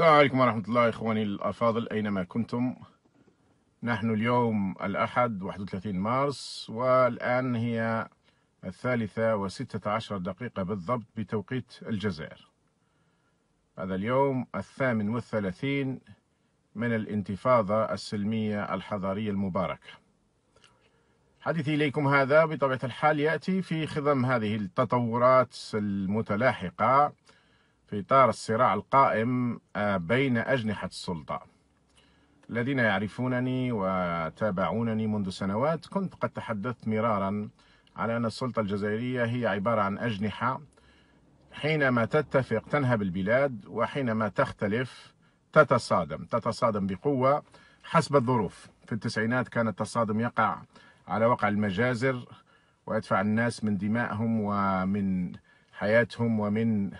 السلام عليكم ورحمة الله إخواني الأفاضل أينما كنتم نحن اليوم الأحد 31 مارس والآن هي الثالثة وستة عشر دقيقة بالضبط بتوقيت الجزائر هذا اليوم الثامن والثلاثين من الانتفاضة السلمية الحضارية المباركة حديثي إليكم هذا بطبيعة الحال يأتي في خضم هذه التطورات المتلاحقة في إطار الصراع القائم آه، بين أجنحة السلطة الذين يعرفونني وتابعونني منذ سنوات كنت قد تحدثت مرارا على أن السلطة الجزائرية هي عبارة عن أجنحة حينما تتفق تنهب البلاد وحينما تختلف تتصادم تتصادم بقوة حسب الظروف في التسعينات كان التصادم يقع على وقع المجازر ويدفع الناس من دمائهم ومن حياتهم ومن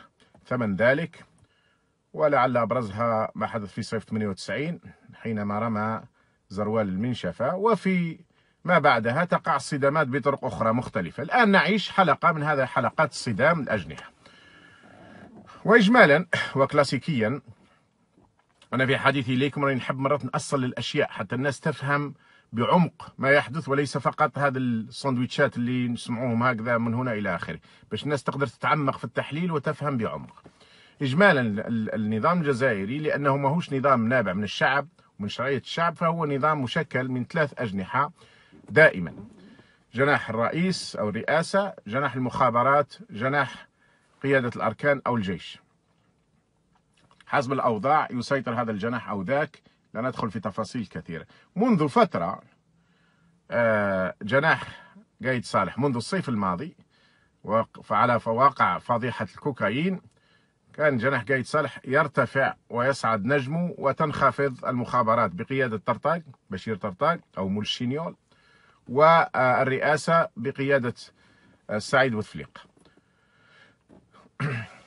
ثمن ذلك ولعل أبرزها ما حدث في صيف 98 حينما رمى زروال المنشفة وفي ما بعدها تقع الصدامات بطرق أخرى مختلفة الآن نعيش حلقة من هذا حلقات صدام الأجنحة وإجمالا وكلاسيكيا أنا في حديثي إليكم راني نحب مرات نأصل للأشياء حتى الناس تفهم بعمق ما يحدث وليس فقط هذا السندويتشات اللي نسمعوهم هكذا من هنا الى اخره باش الناس تقدر تتعمق في التحليل وتفهم بعمق اجمالا النظام الجزائري لانه ماهوش نظام نابع من الشعب ومن شرعيه الشعب فهو نظام مشكل من ثلاث اجنحه دائما جناح الرئيس او الرئاسه جناح المخابرات جناح قياده الاركان او الجيش حسب الاوضاع يسيطر هذا الجناح او ذاك لا ندخل في تفاصيل كثيرة منذ فترة آه، جناح قايد صالح منذ الصيف الماضي وعلى فواقع فضيحة الكوكايين كان جناح قايد صالح يرتفع ويصعد نجمه وتنخفض المخابرات بقيادة طرطاق بشير طرطاق أو مولشينيول والرئاسة بقيادة السعيد آه، بوتفليقة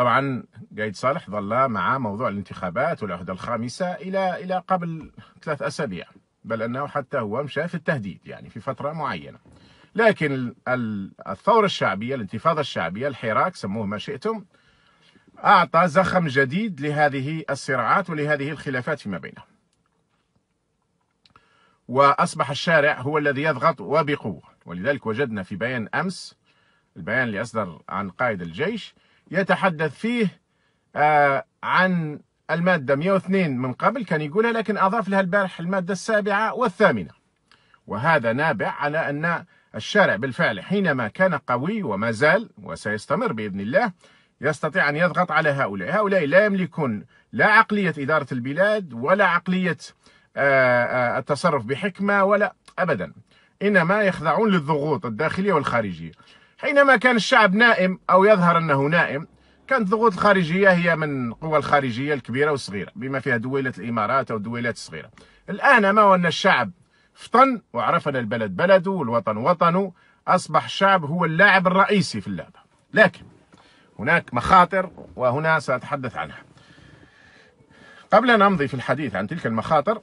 طبعا قايد صالح ظل مع موضوع الانتخابات والعهدة الخامسة إلى إلى قبل ثلاث أسابيع بل أنه حتى هو مشى في التهديد يعني في فترة معينة لكن الثورة الشعبية الانتفاضة الشعبية الحراك سموه ما شئتم أعطى زخم جديد لهذه الصراعات ولهذه الخلافات فيما بينهم وأصبح الشارع هو الذي يضغط وبقوة ولذلك وجدنا في بيان أمس البيان اللي أصدر عن قائد الجيش يتحدث فيه آه، عن المادة 102 من قبل كان يقولها لكن أضاف لها البارح المادة السابعة والثامنة وهذا نابع على أن الشارع بالفعل حينما كان قوي وما زال وسيستمر بإذن الله يستطيع أن يضغط على هؤلاء هؤلاء لا يملكون لا عقلية إدارة البلاد ولا عقلية آه، آه، التصرف بحكمة ولا أبدا إنما يخضعون للضغوط الداخلية والخارجية حينما كان الشعب نائم أو يظهر أنه نائم كانت الضغوط الخارجية هي من القوى الخارجية الكبيرة والصغيرة بما فيها دولة الإمارات أو الدولات الصغيرة الآن ما هو أن الشعب فطن وعرفنا البلد بلده والوطن وطنه أصبح الشعب هو اللاعب الرئيسي في اللعبة لكن هناك مخاطر وهنا سأتحدث عنها قبل أن أمضي في الحديث عن تلك المخاطر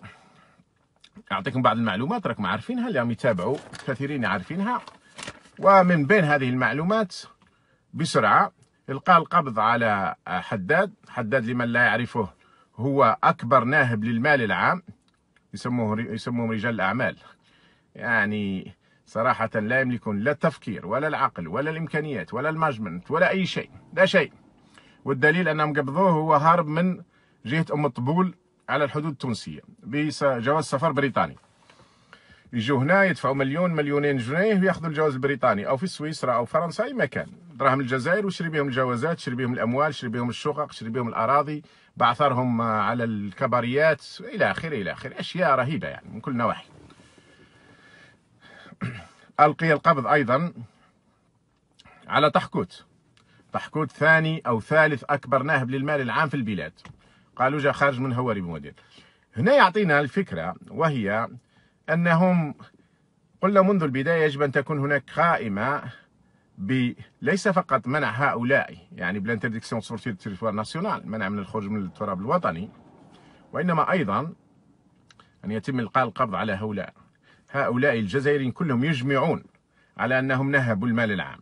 أعطيكم بعض المعلومات راكم عارفينها اللي عم يتابعوا كثيرين عارفينها ومن بين هذه المعلومات بسرعة إلقاء القبض على حداد حداد لمن لا يعرفه هو أكبر ناهب للمال العام يسموه يسموهم رجال الأعمال يعني صراحة لا يملكون لا التفكير ولا العقل ولا الإمكانيات ولا الماجمنت ولا أي شيء لا شيء والدليل أنهم قبضوه هو هارب من جهة أم الطبول على الحدود التونسية بجواز سفر بريطاني يجوا هنا يدفعوا مليون مليونين جنيه وياخذوا الجواز البريطاني او في سويسرا او فرنسا اي مكان دراهم الجزائر وشري بهم الجوازات شري بهم الاموال شري بهم الشقق شري بهم الاراضي بعثرهم آه، على الكباريات الى اخره الى اخره اشياء رهيبه يعني من كل النواحي القي القبض ايضا على طحكوت طحكوت ثاني او ثالث اكبر ناهب للمال العام في البلاد قالوا جا خارج من هواري بموديل هنا يعطينا الفكره وهي أنهم قلنا منذ البداية يجب أن تكون هناك قائمة ب ليس فقط منع هؤلاء يعني بلانترديكسيون سورتي تيريتوار ناسيونال منع من الخروج من التراب الوطني وإنما أيضا أن يتم إلقاء القبض على هؤلاء هؤلاء الجزائريين كلهم يجمعون على أنهم نهبوا المال العام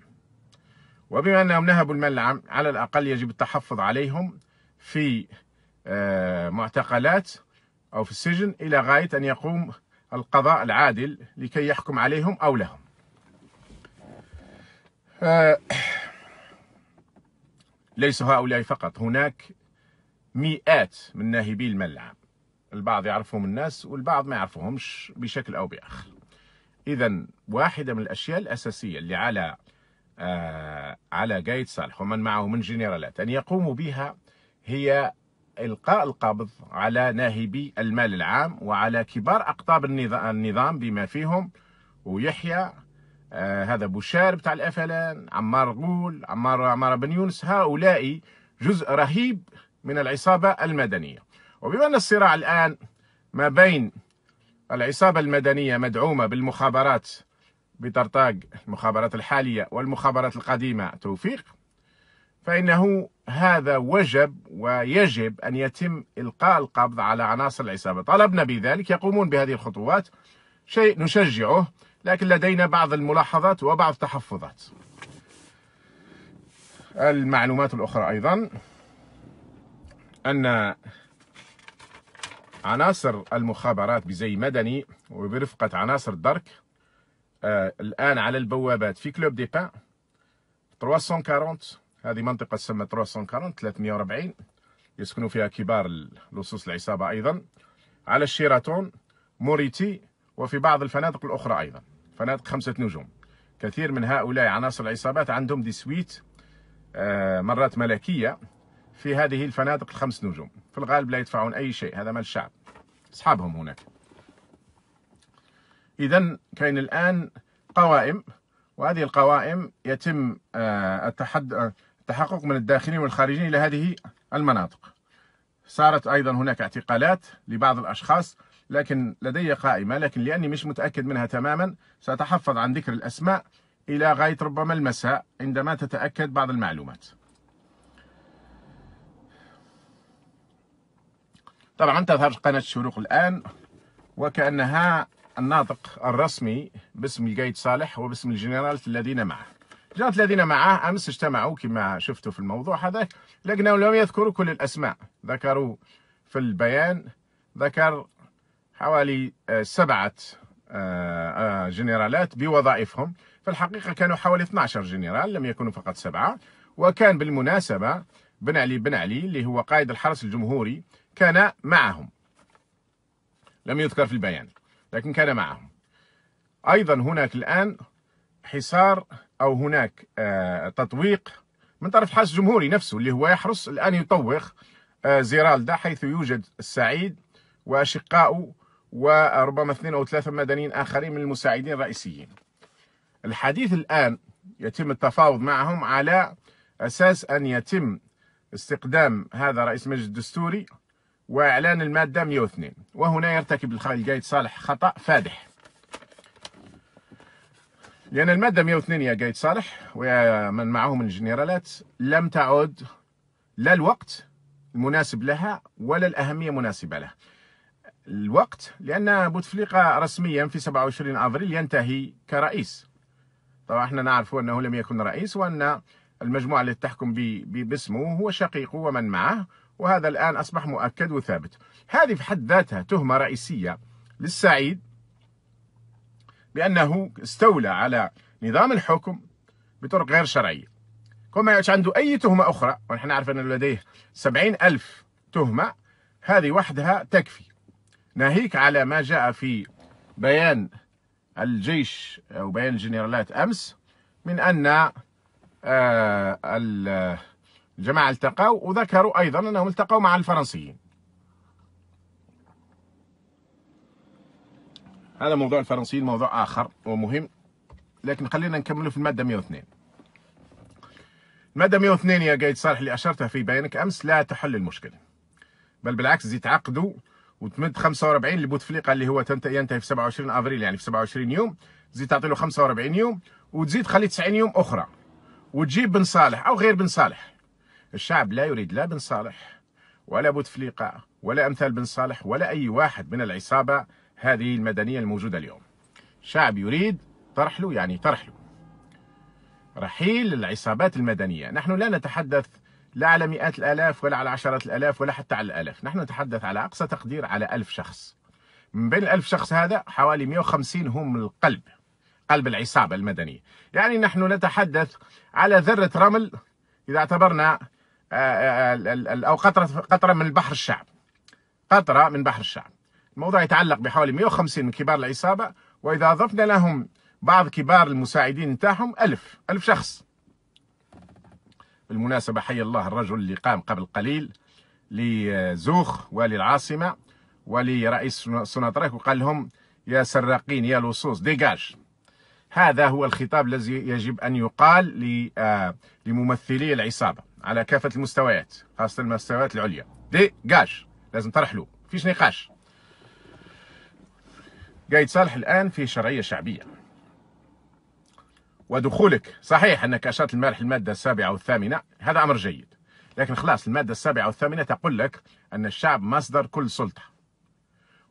وبما أنهم نهبوا المال العام على الأقل يجب التحفظ عليهم في آه، معتقلات أو في السجن إلى غاية أن يقوم القضاء العادل لكي يحكم عليهم أو لهم آه، ليس هؤلاء فقط هناك مئات من ناهبي المال العام البعض يعرفهم الناس والبعض ما يعرفهمش بشكل أو بآخر إذا واحدة من الأشياء الأساسية اللي على آه على قايد صالح ومن معه من جنرالات أن يقوموا بها هي إلقاء القبض على ناهبي المال العام وعلى كبار أقطاب النظام بما فيهم ويحيى آه هذا بوشار بتاع الأفلان عمار غول عمار, عمار بن يونس هؤلاء جزء رهيب من العصابة المدنية وبما أن الصراع الآن ما بين العصابة المدنية مدعومة بالمخابرات بطرطاق المخابرات الحالية والمخابرات القديمة توفيق فإنه هذا وجب ويجب أن يتم إلقاء القبض على عناصر العصابة طلبنا بذلك يقومون بهذه الخطوات شيء نشجعه لكن لدينا بعض الملاحظات وبعض التحفظات المعلومات الأخرى أيضا أن عناصر المخابرات بزي مدني وبرفقة عناصر الدرك آه، الآن على البوابات في كلوب دي بان 340 هذه منطقة تسمى 340 340 يسكن فيها كبار لصوص العصابة أيضا على الشيراتون موريتي وفي بعض الفنادق الأخرى أيضا فنادق خمسة نجوم كثير من هؤلاء عناصر العصابات عندهم دي سويت آه، مرات ملكية في هذه الفنادق الخمس نجوم في الغالب لا يدفعون أي شيء هذا مال الشعب أصحابهم هناك إذا كاين الآن قوائم وهذه القوائم يتم آه، التحد التحقق من الداخلين والخارجين إلى هذه المناطق صارت أيضا هناك اعتقالات لبعض الأشخاص لكن لدي قائمة لكن لأني مش متأكد منها تماما سأتحفظ عن ذكر الأسماء إلى غاية ربما المساء عندما تتأكد بعض المعلومات طبعا تظهر قناة الشروق الآن وكأنها الناطق الرسمي باسم القايد صالح وباسم الجنرالات الذين معه جاءت الذين معه أمس اجتمعوا كما شفتوا في الموضوع هذا لكنهم لم يذكروا كل الأسماء ذكروا في البيان ذكر حوالي آه، سبعة آه، آه، جنرالات بوظائفهم في الحقيقة كانوا حوالي 12 جنرال لم يكونوا فقط سبعة وكان بالمناسبة بن علي بن علي اللي هو قائد الحرس الجمهوري كان معهم لم يذكر في البيان لكن كان معهم أيضا هناك الآن حصار او هناك آه، تطويق من طرف الحرس الجمهوري نفسه اللي هو يحرص الان يطوخ آه، زيرالدا حيث يوجد السعيد واشقائه وربما اثنين او ثلاثه مدنيين اخرين من المساعدين الرئيسيين. الحديث الان يتم التفاوض معهم على اساس ان يتم استقدام هذا رئيس المجلس الدستوري واعلان الماده 102 وهنا يرتكب الخالد صالح خطا فادح. لأن المادة 102 يا قايد صالح ومن معه من الجنرالات لم تعد لا الوقت المناسب لها ولا الأهمية مناسبة لها الوقت لأن بوتفليقة رسميا في 27 أفريل ينتهي كرئيس طبعا احنا نعرف أنه لم يكن رئيس وأن المجموعة التي تحكم باسمه هو شقيقه ومن معه وهذا الآن أصبح مؤكد وثابت هذه في حد ذاتها تهمة رئيسية للسعيد بأنه استولى على نظام الحكم بطرق غير شرعية هو ما يعيش عنده أي تهمة أخرى ونحن نعرف أن لديه سبعين ألف تهمة هذه وحدها تكفي ناهيك على ما جاء في بيان الجيش أو بيان الجنرالات أمس من أن آه، الجماعة التقوا وذكروا أيضا أنهم التقوا مع الفرنسيين هذا موضوع الفرنسيين موضوع آخر ومهم لكن خلينا نكمله في المادة 102 المادة 102 يا قايد صالح اللي أشرتها في بيانك أمس لا تحل المشكلة بل بالعكس تعقدوا وتمد 45 لبوتفليقه اللي هو ينتهي في 27 افريل يعني في 27 يوم زيد تعطي له 45 يوم وتزيد خلي 90 يوم اخرى وتجيب بن صالح او غير بن صالح الشعب لا يريد لا بن صالح ولا بوتفليقه ولا امثال بن صالح ولا اي واحد من العصابه هذه المدنية الموجودة اليوم شعب يريد طرح له يعني طرح له. رحيل العصابات المدنية نحن لا نتحدث لا على مئات الآلاف ولا على عشرات الآلاف ولا حتى على الآلاف نحن نتحدث على أقصى تقدير على ألف شخص من بين الألف شخص هذا حوالي 150 هم القلب قلب العصابة المدنية يعني نحن نتحدث على ذرة رمل إذا اعتبرنا آه، آه، أو قطرة قطرة من بحر الشعب قطرة من بحر الشعب الموضوع يتعلق بحوالي 150 من كبار العصابة وإذا أضفنا لهم بعض كبار المساعدين نتاعهم ألف ألف شخص بالمناسبة حي الله الرجل اللي قام قبل قليل لزوخ والي العاصمة ولرئيس سناطرك وقال لهم يا سراقين يا لصوص ديجاج هذا هو الخطاب الذي يجب أن يقال آه، لممثلي العصابة على كافة المستويات خاصة المستويات العليا ديجاج لازم ترحلوا فيش نقاش جاي تصالح الآن في شرعية شعبية ودخولك صحيح أنك أشرت المرح المادة السابعة والثامنة هذا أمر جيد لكن خلاص المادة السابعة والثامنة تقول لك أن الشعب مصدر كل سلطة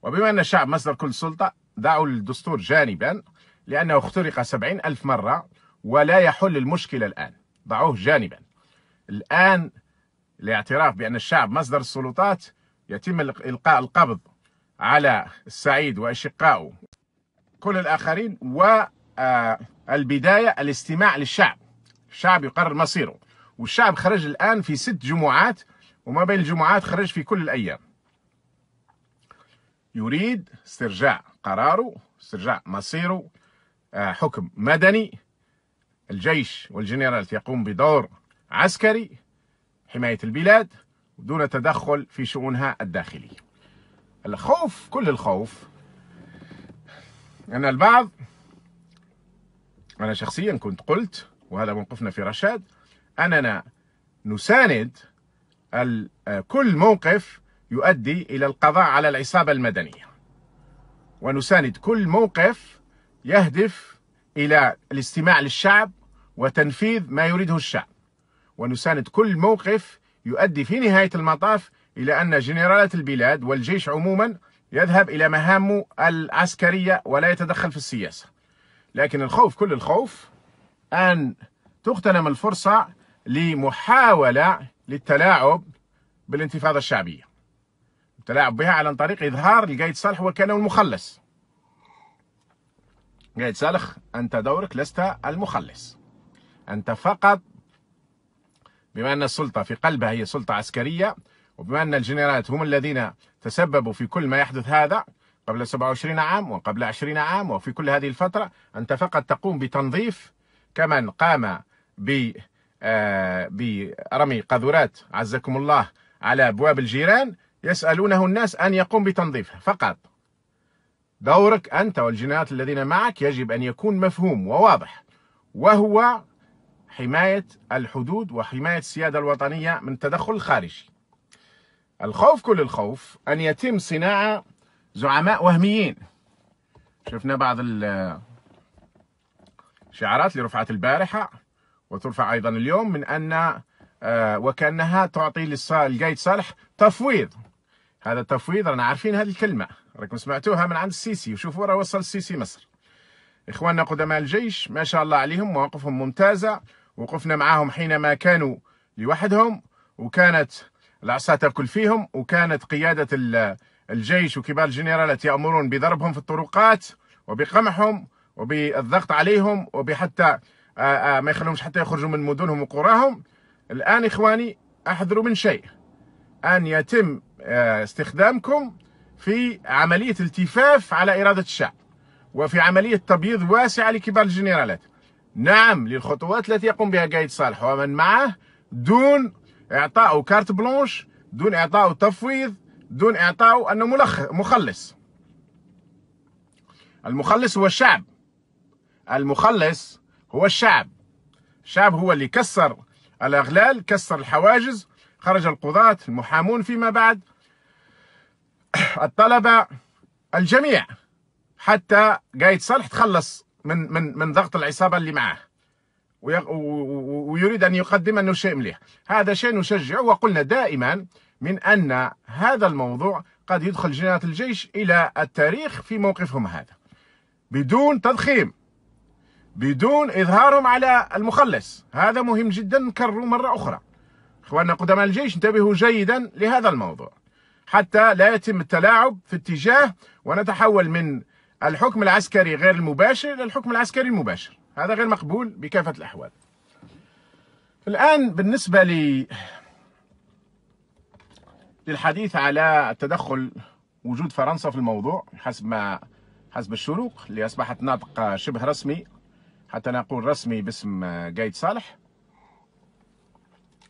وبما أن الشعب مصدر كل سلطة دعوا الدستور جانبا لأنه اخترق سبعين ألف مرة ولا يحل المشكلة الآن ضعوه جانبا الآن الاعتراف بأن الشعب مصدر السلطات يتم إلقاء القبض على السعيد وأشقائه كل الآخرين والبداية آه، الاستماع للشعب الشعب يقرر مصيره والشعب خرج الآن في ست جمعات وما بين الجمعات خرج في كل الأيام يريد استرجاع قراره استرجاع مصيره آه، حكم مدني الجيش والجنرالات يقوم بدور عسكري حماية البلاد دون تدخل في شؤونها الداخلية الخوف كل الخوف أن البعض أنا شخصيا كنت قلت وهذا موقفنا في رشاد أننا نساند كل موقف يؤدي إلى القضاء على العصابة المدنية ونساند كل موقف يهدف إلى الاستماع للشعب وتنفيذ ما يريده الشعب ونساند كل موقف يؤدي في نهاية المطاف إلى أن جنرالات البلاد والجيش عموما يذهب إلى مهامه العسكرية ولا يتدخل في السياسة لكن الخوف كل الخوف أن تغتنم الفرصة لمحاولة للتلاعب بالانتفاضة الشعبية التلاعب بها على طريق إظهار القايد صالح وكأنه المخلص قايد صالح أنت دورك لست المخلص أنت فقط بما أن السلطة في قلبها هي سلطة عسكرية وبما أن الجنرالات هم الذين تسببوا في كل ما يحدث هذا قبل 27 عام وقبل 20 عام وفي كل هذه الفترة أنت فقط تقوم بتنظيف كمن قام ب آه، برمي قاذورات عزكم الله على أبواب الجيران يسألونه الناس أن يقوم بتنظيفها فقط دورك أنت والجنرالات الذين معك يجب أن يكون مفهوم وواضح وهو حماية الحدود وحماية السيادة الوطنية من التدخل الخارجي الخوف كل الخوف أن يتم صناعة زعماء وهميين شفنا بعض الشعارات اللي رفعت البارحة وترفع أيضا اليوم من أن آه، وكأنها تعطي للقايد صالح تفويض هذا التفويض رانا عارفين هذه الكلمة راكم سمعتوها من عند السيسي وشوفوا راه وصل السيسي مصر إخواننا قدماء الجيش ما شاء الله عليهم مواقفهم ممتازة وقفنا معاهم حينما كانوا لوحدهم وكانت العصا تاكل فيهم وكانت قياده الجيش وكبار الجنرالات يامرون بضربهم في الطرقات وبقمعهم وبالضغط عليهم وبحتى آه، آه، ما يخلوهمش حتى يخرجوا من مدنهم وقراهم الان اخواني احذروا من شيء ان يتم آه، استخدامكم في عمليه التفاف على اراده الشعب وفي عمليه تبييض واسعه لكبار الجنرالات نعم للخطوات التي يقوم بها قايد صالح ومن معه دون اعطاءه كارت بلونش دون اعطاءه تفويض دون اعطاءه انه ملخ مخلص المخلص هو الشعب المخلص هو الشعب الشعب هو اللي كسر الاغلال كسر الحواجز خرج القضاة المحامون فيما بعد الطلبة الجميع حتى قايد صالح تخلص من من من ضغط العصابة اللي معاه ويريد أن يقدم أنه شيء مليح هذا شيء نشجعه وقلنا دائما من أن هذا الموضوع قد يدخل جنات الجيش إلى التاريخ في موقفهم هذا بدون تضخيم بدون إظهارهم على المخلص هذا مهم جدا نكرره مرة أخرى إخواننا قدماء الجيش انتبهوا جيدا لهذا الموضوع حتى لا يتم التلاعب في اتجاه ونتحول من الحكم العسكري غير المباشر إلى الحكم العسكري المباشر هذا غير مقبول بكافة الأحوال الآن بالنسبة لي للحديث على التدخل وجود فرنسا في الموضوع حسب ما حسب الشروق اللي أصبحت ناطق شبه رسمي حتى نقول رسمي باسم قايد صالح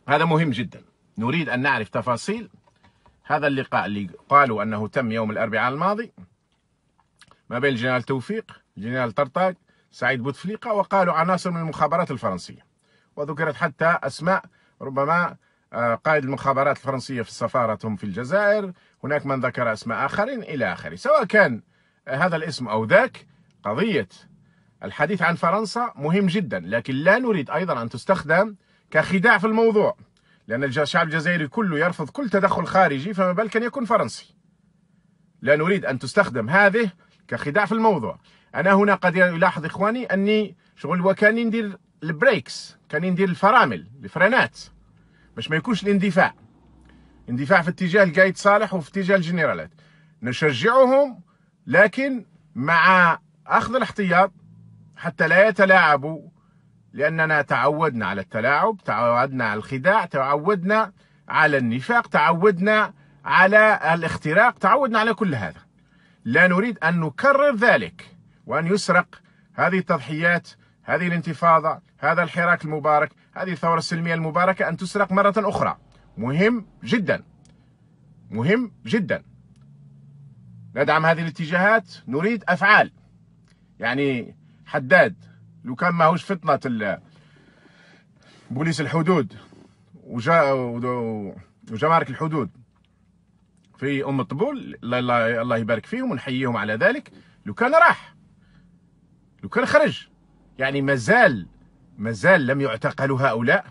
هذا مهم جدا نريد أن نعرف تفاصيل هذا اللقاء اللي قالوا أنه تم يوم الأربعاء الماضي ما بين الجنرال توفيق الجنرال طرطاق سعيد بوتفليقة وقالوا عناصر من المخابرات الفرنسية وذكرت حتى أسماء ربما آه، قائد المخابرات الفرنسية في سفارتهم في الجزائر هناك من ذكر أسماء آخرين إلى آخره سواء كان آه، هذا الاسم أو ذاك قضية الحديث عن فرنسا مهم جدا لكن لا نريد أيضا أن تستخدم كخداع في الموضوع لأن الشعب الجزائري كله يرفض كل تدخل خارجي فما بالك أن يكون فرنسي لا نريد أن تستخدم هذه كخداع في الموضوع انا هنا قد يلاحظ اخواني اني شغل وكاني ندير البريكس كاني ندير الفرامل الفرانات باش ما يكونش الاندفاع اندفاع في اتجاه القايد صالح وفي اتجاه الجنرالات نشجعهم لكن مع اخذ الاحتياط حتى لا يتلاعبوا لاننا تعودنا على التلاعب تعودنا على الخداع تعودنا على النفاق تعودنا على الاختراق تعودنا على كل هذا لا نريد ان نكرر ذلك وأن يسرق هذه التضحيات هذه الانتفاضة هذا الحراك المبارك هذه الثورة السلمية المباركة أن تسرق مرة أخرى مهم جدا مهم جدا ندعم هذه الاتجاهات نريد أفعال يعني حداد لو كان ماهوش فطنة بوليس الحدود وجا وجمارك الحدود في أم الطبول الله يبارك فيهم ونحييهم على ذلك لو كان راح لو كان خرج يعني مازال مازال لم يعتقل هؤلاء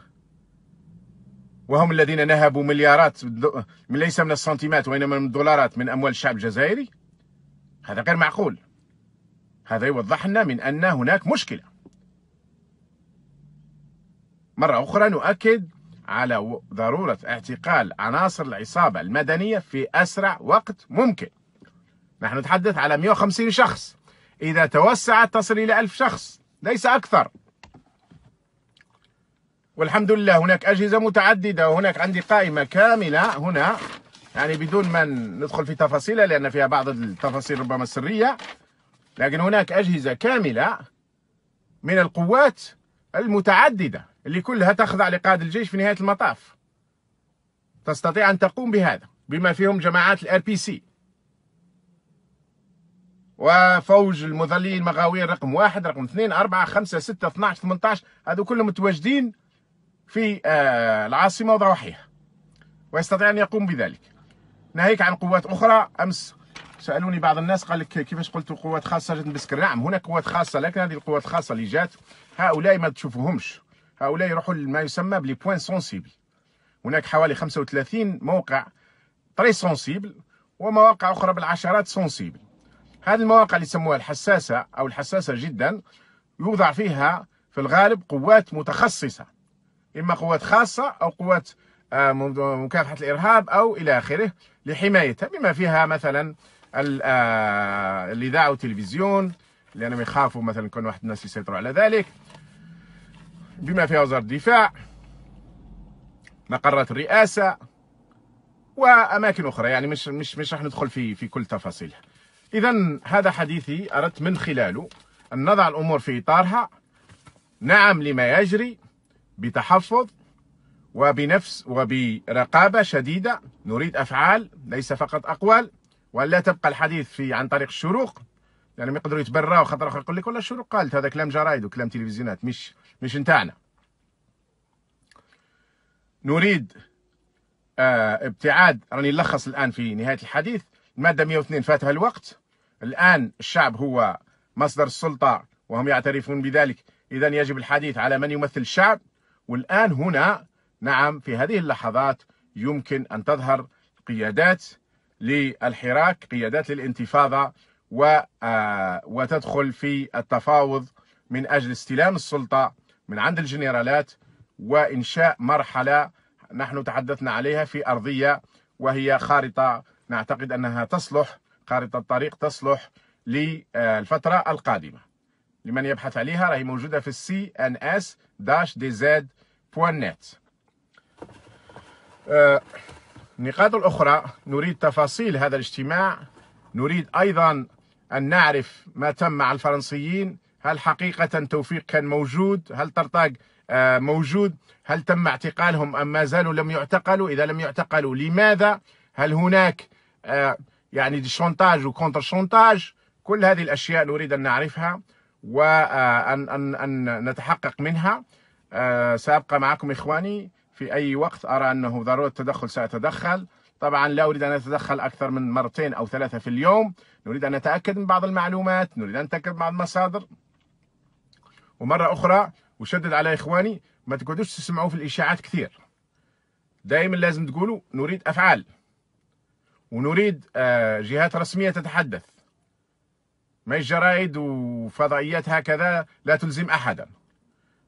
وهم الذين نهبوا مليارات من ليس من السنتيمات وإنما من الدولارات من أموال الشعب الجزائري هذا غير معقول هذا يوضح لنا من أن هناك مشكلة مرة أخرى نؤكد على ضرورة اعتقال عناصر العصابة المدنية في أسرع وقت ممكن نحن نتحدث على 150 شخص إذا توسعت تصل إلى ألف شخص ليس أكثر والحمد لله هناك أجهزة متعددة وهناك عندي قائمة كاملة هنا يعني بدون ما ندخل في تفاصيلها لأن فيها بعض التفاصيل ربما سرية لكن هناك أجهزة كاملة من القوات المتعددة اللي كلها تخضع لقائد الجيش في نهاية المطاف تستطيع أن تقوم بهذا بما فيهم جماعات الـ بي سي وفوج المظلين المغاوير رقم واحد رقم اثنين أربعة خمسة ستة 12 18 هذو كلهم متواجدين في آه، العاصمة وضواحيها ويستطيع أن يقوم بذلك ناهيك عن قوات أخرى أمس سألوني بعض الناس قال لك كيفاش قلت قوات خاصة جات بسكر نعم هناك قوات خاصة لكن هذه القوات الخاصة اللي جات هؤلاء ما تشوفوهمش هؤلاء يروحوا لما يسمى بلي بوان سونسيبل هناك حوالي 35 موقع تري سونسيبل ومواقع أخرى بالعشرات سونسيبل هذه المواقع اللي يسموها الحساسة أو الحساسة جدا يوضع فيها في الغالب قوات متخصصة إما قوات خاصة أو قوات آه، مكافحة الإرهاب أو إلى آخره لحمايتها بما فيها مثلا الإذاعة آه، والتلفزيون لأنهم يخافوا مثلا يكون واحد الناس يسيطروا على ذلك بما فيها وزارة الدفاع مقرات الرئاسة وأماكن أخرى يعني مش مش مش راح ندخل في في كل تفاصيلها إذا هذا حديثي أردت من خلاله أن نضع الأمور في إطارها نعم لما يجري بتحفظ وبنفس وبرقابة شديدة نريد أفعال ليس فقط أقوال ولا تبقى الحديث في عن طريق الشروق يعني ما يقدروا يتبراوا خاطر اخر يقول لك ولا الشروق قالت هذا كلام جرايد وكلام تلفزيونات مش مش نتاعنا نريد آه ابتعاد راني نلخص الان في نهايه الحديث الماده 102 فاتها الوقت الآن الشعب هو مصدر السلطة وهم يعترفون بذلك إذا يجب الحديث على من يمثل الشعب والآن هنا نعم في هذه اللحظات يمكن أن تظهر قيادات للحراك قيادات للانتفاضة آه، وتدخل في التفاوض من أجل استلام السلطة من عند الجنرالات وإنشاء مرحلة نحن تحدثنا عليها في أرضية وهي خارطة نعتقد أنها تصلح خارطة الطريق تصلح للفترة القادمة لمن يبحث عليها راهي موجودة في السي ان اس داش دي زد نت النقاط آه، الأخرى نريد تفاصيل هذا الاجتماع نريد أيضا أن نعرف ما تم مع الفرنسيين هل حقيقة توفيق كان موجود هل طرطاق آه، موجود هل تم اعتقالهم أم ما زالوا لم يعتقلوا إذا لم يعتقلوا لماذا هل هناك آه، يعني دي شونتاج وكونتر شونتاج كل هذه الأشياء نريد أن نعرفها وأن أن أن نتحقق منها آه، سأبقى معكم إخواني في أي وقت أرى أنه ضرورة التدخل سأتدخل طبعا لا أريد أن أتدخل أكثر من مرتين أو ثلاثة في اليوم نريد أن نتأكد من بعض المعلومات نريد أن نتأكد من بعض المصادر ومرة أخرى وشدد على إخواني ما تقعدوش تسمعوا في الإشاعات كثير دائما لازم تقولوا نريد أفعال ونريد آه، جهات رسمية تتحدث ما الجرائد وفضائيات هكذا لا تلزم أحدا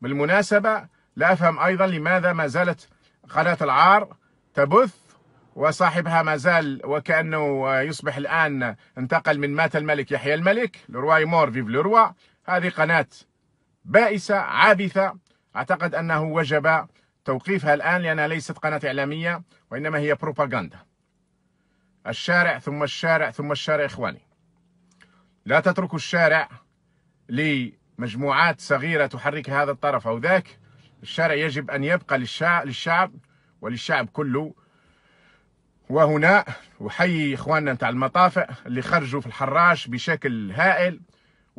بالمناسبة لا أفهم أيضا لماذا ما زالت قناة العار تبث وصاحبها ما زال وكأنه آه، يصبح الآن انتقل من مات الملك يحيى الملك لرواي مور فيف لروا هذه قناة بائسة عابثة أعتقد أنه وجب توقيفها الآن لأنها ليست قناة إعلامية وإنما هي بروباغندا الشارع ثم الشارع ثم الشارع إخواني لا تتركوا الشارع لمجموعات صغيرة تحرك هذا الطرف أو ذاك الشارع يجب أن يبقى للشعب وللشعب كله وهنا أحيي إخواننا نتاع المطافع اللي خرجوا في الحراش بشكل هائل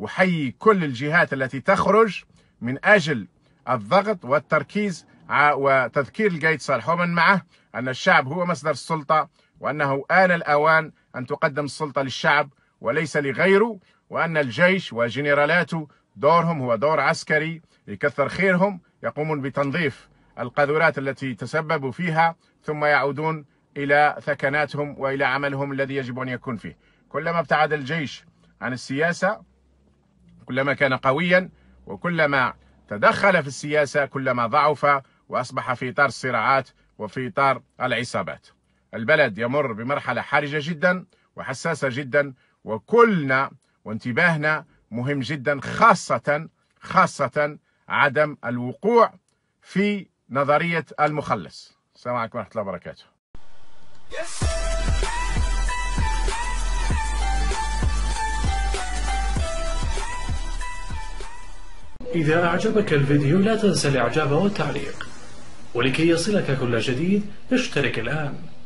أحيي كل الجهات التي تخرج من أجل الضغط والتركيز وتذكير القايد صالح ومن معه أن الشعب هو مصدر السلطة وأنه آن الأوان أن تقدم السلطة للشعب وليس لغيره وأن الجيش وجنرالاته دورهم هو دور عسكري يكثر خيرهم يقومون بتنظيف القاذورات التي تسببوا فيها ثم يعودون إلى ثكناتهم وإلى عملهم الذي يجب أن يكون فيه كلما ابتعد الجيش عن السياسة كلما كان قويا وكلما تدخل في السياسة كلما ضعف وأصبح في إطار الصراعات وفي إطار العصابات البلد يمر بمرحلة حرجة جدا وحساسة جدا وكلنا وانتباهنا مهم جدا خاصة خاصة عدم الوقوع في نظرية المخلص السلام عليكم ورحمة الله وبركاته إذا أعجبك الفيديو لا تنسى الإعجاب والتعليق ولكي يصلك كل جديد اشترك الآن